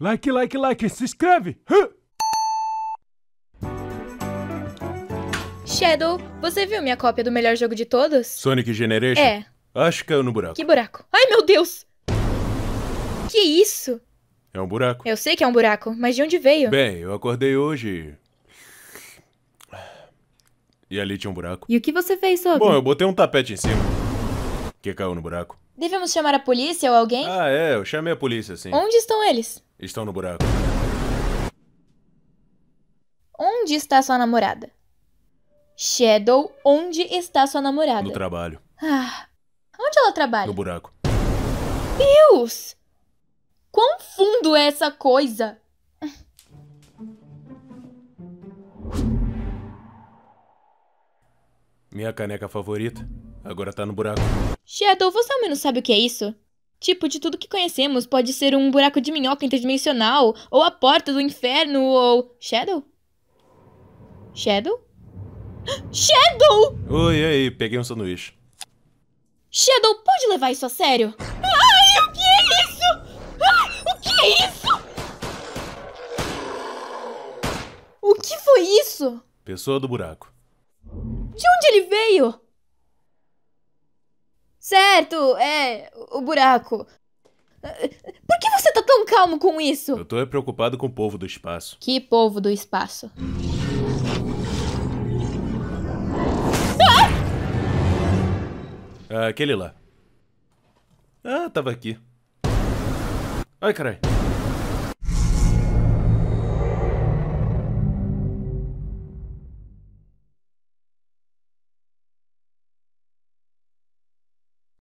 Like, like, like, se inscreve! Shadow, você viu minha cópia do melhor jogo de todos? Sonic Generation? É. Acho que caiu no buraco. Que buraco? Ai, meu Deus! Que isso? É um buraco. Eu sei que é um buraco, mas de onde veio? Bem, eu acordei hoje e... E ali tinha um buraco. E o que você fez sobre? Bom, eu botei um tapete em cima. Que caiu no buraco. Devemos chamar a polícia ou alguém? Ah, é, eu chamei a polícia, sim. Onde estão eles? Estão no buraco. Onde está sua namorada? Shadow, onde está sua namorada? No trabalho. Ah, onde ela trabalha? No buraco. Deus! Quão fundo é essa coisa? Minha caneca favorita agora tá no buraco. Shadow, você ao menos sabe o que é isso? Tipo, de tudo que conhecemos, pode ser um buraco de minhoca interdimensional, ou a porta do inferno, ou. Shadow? Shadow? Shadow! Oi, aí, peguei um sanduíche. Shadow, pode levar isso a sério? Ai, o que é isso? Ai, ah, o que é isso? O que foi isso? Pessoa do buraco. De onde ele veio? Certo, é. o buraco. Por que você tá tão calmo com isso? Eu tô preocupado com o povo do espaço. Que povo do espaço? Ah! Aquele lá. Ah, tava aqui. Ai, caralho.